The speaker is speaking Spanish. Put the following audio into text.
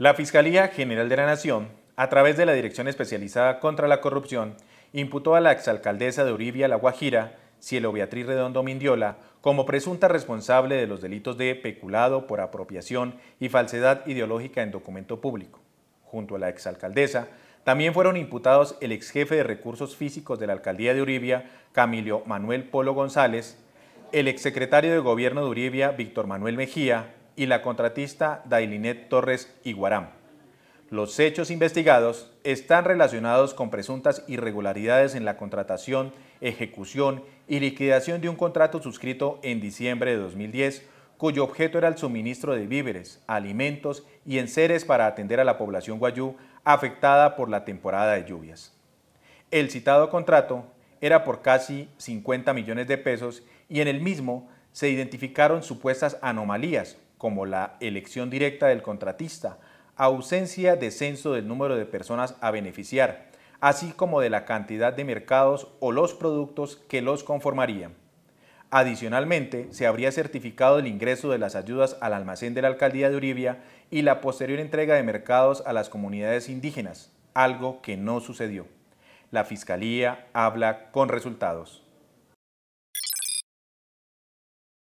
La Fiscalía General de la Nación, a través de la Dirección Especializada contra la Corrupción, imputó a la exalcaldesa de Uribia, La Guajira, Cielo Beatriz Redondo Mindiola, como presunta responsable de los delitos de peculado por apropiación y falsedad ideológica en documento público. Junto a la exalcaldesa, también fueron imputados el exjefe de recursos físicos de la alcaldía de Uribia, Camilo Manuel Polo González, el exsecretario de gobierno de Uribia, Víctor Manuel Mejía, y la contratista Dailinet Torres Iguaram. Los hechos investigados están relacionados con presuntas irregularidades en la contratación, ejecución y liquidación de un contrato suscrito en diciembre de 2010, cuyo objeto era el suministro de víveres, alimentos y enseres para atender a la población guayú afectada por la temporada de lluvias. El citado contrato era por casi 50 millones de pesos y en el mismo se identificaron supuestas anomalías, como la elección directa del contratista, ausencia de censo del número de personas a beneficiar, así como de la cantidad de mercados o los productos que los conformarían. Adicionalmente, se habría certificado el ingreso de las ayudas al almacén de la alcaldía de Uribia y la posterior entrega de mercados a las comunidades indígenas, algo que no sucedió. La Fiscalía habla con resultados.